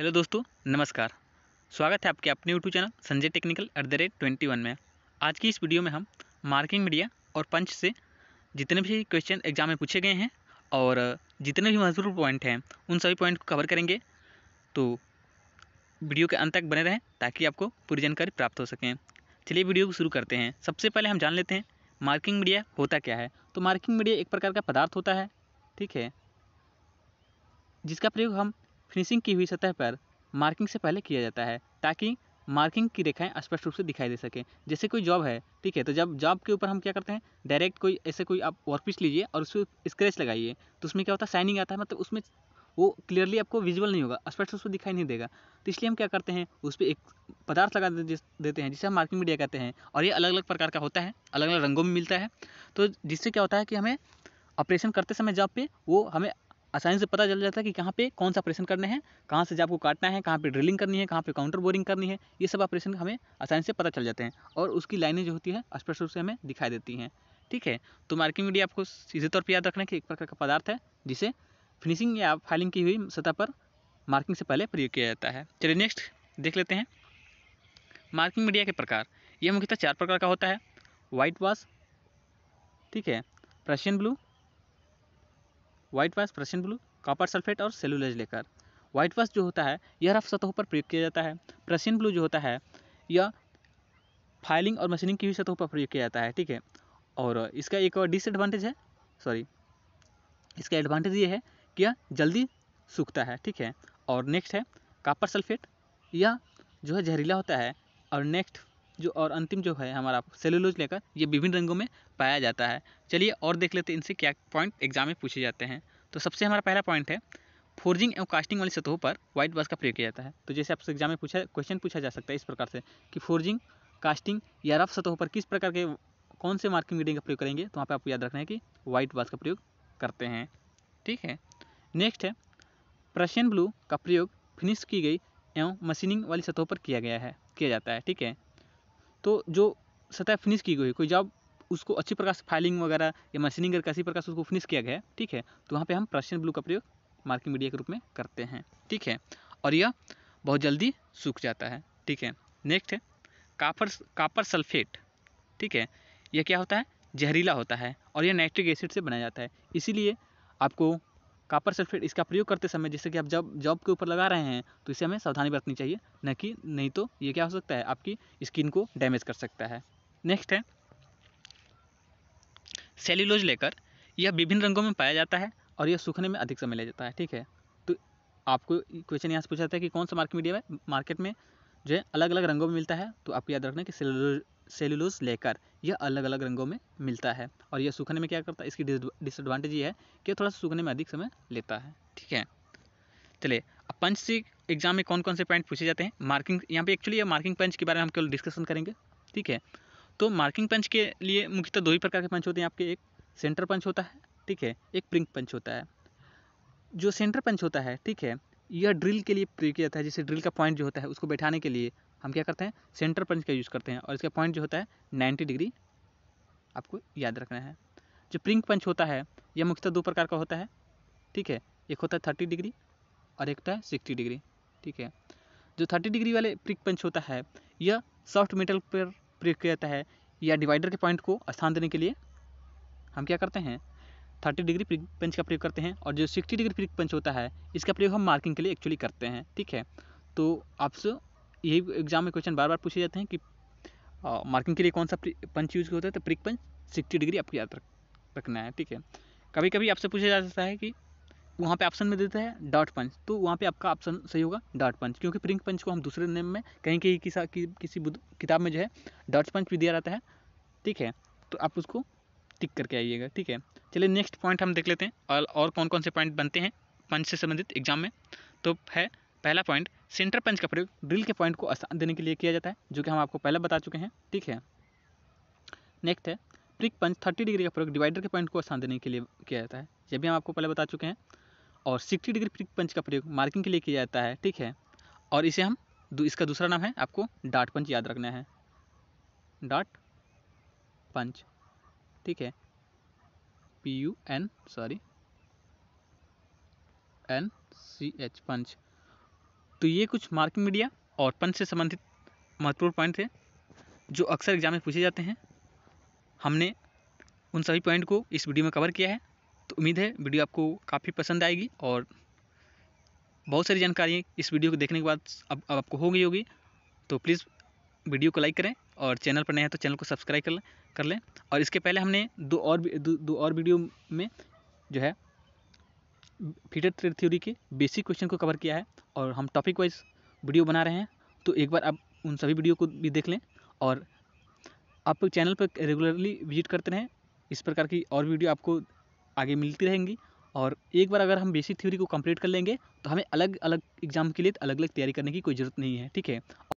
hello दोस्तों नमस्कार स्वागत है आपके अपने YouTube channel Sanjay technical at the rate twenty one में आज की इस वीडियो में हम मार्किंग मीडिया और पंच से जितने भी क्वेश्चन एग्जाम में पूछे गए हैं और जितने भी महत्वपूर्ण पॉइंट हैं उन सभी पॉइंट को कवर करेंगे तो वीडियो के अंत तक बने रहें ताकि आपको पूरी जानकारी प्राप्त हो सकें चलिए वीडियो को शुरू करते हैं सबसे पहले हम जान लेते हैं मार्किंग मीडिया होता क्या है तो मार्किंग मीडिया एक प्रकार का पदार्थ होता है ठीक है जिसका प्रयोग हम फिनिशिंग की हुई सतह पर मार्किंग से पहले किया जाता है ताकि मार्किंग की रेखाएं स्पष्ट रूप से दिखाई दे सके जैसे कोई जॉब है ठीक है तो जब जॉब के ऊपर हम क्या करते हैं डायरेक्ट कोई ऐसे कोई आप वर्कपीस लीजिए और उस पर स्क्रेच लगाइए तो उसमें क्या होता है साइनिंग आता है मतलब उसमें वो क्लियरली आपको विजुअल नहीं होगा स्पष्ट रूप से दिखाई नहीं देगा तो इसलिए हम क्या करते हैं उस पर एक पदार्थ लगा देते हैं जिसे हम मार्किंग मीडिया कहते हैं और ये अलग अलग प्रकार का होता है अलग अलग रंगों में मिलता है तो जिससे क्या होता है कि हमें ऑपरेशन करते समय जॉब पे वो हमें आसानी से पता चल जाता है कि कहाँ पे कौन सा ऑपरेशन करने हैं कहाँ से आपको काटना है कहाँ पे ड्रिलिंग करनी है कहाँ पे काउंटर बोरिंग करनी है ये सब ऑपरेशन हमें आसानी से पता चल जाते हैं और उसकी लाइनें जो होती है स्पष्ट रूप से हमें दिखाई देती हैं ठीक है तो मार्किंग मीडिया आपको सीधे तौर पर याद रखना है कि एक प्रकार का पदार्थ है जिसे फिनिशिंग या फाइलिंग की हुई सतह पर मार्किंग से पहले प्रयोग किया जाता है चलिए नेक्स्ट देख लेते हैं मार्किंग मीडिया के प्रकार यह मुख्यतः चार प्रकार का होता है वाइट वॉश ठीक है Prussian blue white wash Prussian blue copper sulphate और सेलुलेज लेकर व्हाइट वाश जो होता है यह रफ सतहों पर प्रयोग किया जाता है प्रशन ब्लू जो होता है यह फाइलिंग और मशीनिंग की भी सतहों पर प्रयोग किया जाता है ठीक है और इसका एक और डिसएडवांटेज है सॉरी इसका एडवांटेज ये है कि यह जल्दी सूखता है ठीक है और नेक्स्ट है कापर सल्फेट यह जो है जहरीला होता है और नेक्स्ट जो और अंतिम जो है हमारा सेलुलोज लेकर ये विभिन्न रंगों में पाया जाता है चलिए और देख लेते हैं इनसे क्या पॉइंट एग्जाम में पूछे जाते हैं तो सबसे हमारा पहला पॉइंट है फोर्जिंग एवं कास्टिंग वाली सतहों पर व्हाइट ब्रश का प्रयोग किया जाता है तो जैसे आपसे एग्जाम में पूछा क्वेश्चन पूछा जा सकता है इस प्रकार से कि फोर्जिंग कास्टिंग या रफ सतहों पर किस प्रकार के कौन से मार्किंग रीडिंग का प्रयोग करेंगे तो वहाँ पर आपको याद रखना है कि व्हाइट ब्रश का प्रयोग करते हैं ठीक है नेक्स्ट है प्रशियन ब्लू का प्रयोग फिनिश की गई एवं मशीनिंग वाली सतहों पर किया गया है किया जाता है ठीक है तो जो सतह फिनिश की गई है कोई जब उसको अच्छी प्रकार से फाइलिंग वगैरह या मशीनिंग करके अच्छी प्रकार से उसको फिनिश किया गया है ठीक है तो वहाँ पर हम प्रशियन ब्लू का प्रयोग मार्किंग मीडिया के रूप में करते हैं ठीक है और यह बहुत जल्दी सूख जाता है ठीक है नेक्स्ट है कापर कापर सल्फेट ठीक है यह क्या होता है जहरीला होता है और यह नाइट्रिक एसिड से बनाया जाता है इसीलिए आपको कॉपर सल्फेट इसका प्रयोग करते समय जैसे कि आप जब जॉब के ऊपर लगा रहे हैं तो इसे हमें सावधानी बरतनी चाहिए न कि नहीं तो ये क्या हो सकता है आपकी स्किन को डैमेज कर सकता है नेक्स्ट है सेल्यूलोज लेकर यह विभिन्न रंगों में पाया जाता है और यह सूखने में अधिक समय ले जाता है ठीक है तो आपको क्वेश्चन यहाँ से पूछा जाता है कि कौन सा मार्केट मीडियम है मार्केट में जो है अलग अलग रंगों में मिलता है तो आप याद रखना कि सेल्यूलोज लेकर यह अलग अलग रंगों में मिलता है और यह सूखने में क्या करता है इसकी डिसएडवांटेज ये है कि थोड़ा सा सूखने में अधिक समय लेता है ठीक है चलिए अब पंच से एग्जाम में कौन कौन से पॉइंट पूछे जाते हैं मार्किंग यहाँ पे एक्चुअली मार्किंग पंच के बारे में हम केवल डिस्कशन करेंगे ठीक है तो मार्किंग पंच के लिए मुख्यतः दो ही प्रकार के पंच होते हैं आपके एक सेंटर पंच होता है ठीक है एक प्रिंक पंच होता है जो सेंटर पंच होता है ठीक है यह ड्रिल के लिए प्रयोग किया जाता है जैसे ड्रिल का पॉइंट जो होता है उसको बैठाने के लिए हम क्या करते हैं सेंटर पंच का यूज़ करते हैं और इसका पॉइंट जो होता है नाइन्टी डिग्री आपको याद रखना है जो प्रिंक पंच होता है यह मुख्यतः दो प्रकार का होता है ठीक है एक होता है थर्टी डिग्री और एक होता है सिक्सटी डिग्री ठीक है जो थर्टी डिग्री वाले प्रिंक पंच होता है यह सॉफ्ट मेटल पर प्रयोग किया जाता है या डिवाइडर के पॉइंट को स्थान देने के लिए हम क्या करते हैं थर्टी डिग्री प्रिक पंच का प्रयोग करते हैं और जो सिक्सटी डिग्री प्रिक पंच होता है इसका प्रयोग हम मार्किंग के लिए एक्चुअली करते हैं ठीक है तो आपसे यही एग्जाम में क्वेश्चन बार बार पूछे जाते हैं कि आ, मार्किंग के लिए कौन सा पंच यूज़ होता है तो प्रिक पंच सिक्सटी डिग्री आपको याद रख रखना है ठीक है कभी कभी आपसे पूछा जा सकता है कि वहाँ पे ऑप्शन में देता है डॉट पंच तो वहाँ पे आपका ऑप्शन सही होगा डॉट पंच क्योंकि प्रिंक पंच को हम दूसरे नेम में कहीं कहीं किसी किसी किताब में जो है डॉट पंच भी दिया जाता है ठीक है तो आप उसको टिक करके आइएगा ठीक है चलिए नेक्स्ट पॉइंट हम देख लेते हैं और और कौन कौन से पॉइंट बनते हैं पंच से संबंधित एग्जाम में तो है पहला पॉइंट सेंटर पंच का प्रयोग ड्रिल के पॉइंट को आसान देने के लिए किया जाता है जो कि हम आपको पहले बता चुके हैं ठीक है नेक्स्ट है प्रिक पंच थर्टी डिग्री का प्रयोग डिवाइडर के पॉइंट को आसान देने के लिए किया जाता है यह भी हम आपको पहले बता चुके हैं और सिक्सटी डिग्री प्रिक पंच का प्रयोग मार्किंग के लिए किया जाता है ठीक है और इसे हम इसका दूसरा नाम है आपको डाट पंच याद रखना है डाट पंच ठीक है P U N sorry N C H punch तो ये कुछ मार्किंग मीडिया और पंच से संबंधित महत्वपूर्ण पॉइंट थे जो अक्सर एग्जाम में पूछे जाते हैं हमने उन सभी पॉइंट को इस वीडियो में कवर किया है तो उम्मीद है वीडियो आपको काफ़ी पसंद आएगी और बहुत सारी जानकारी इस वीडियो को देखने के बाद अब, अब आपको हो गई होगी तो प्लीज़ वीडियो को लाइक करें और चैनल पर नए हैं तो चैनल को सब्सक्राइब कर लें कर लें और इसके पहले हमने दो और दो, दो और वीडियो में जो है फीटर थ्योरी के बेसिक क्वेश्चन को कवर किया है और हम टॉपिक वाइज वीडियो बना रहे हैं तो एक बार आप उन सभी वीडियो को भी देख लें और आप चैनल पर रेगुलरली विजिट करते रहें इस प्रकार की और वीडियो आपको आगे मिलती रहेंगी और एक बार अगर हम बेसिक थ्योरी को कंप्लीट कर लेंगे तो हमें अलग अलग एग्जाम के लिए अलग अलग तैयारी करने की कोई ज़रूरत नहीं है ठीक है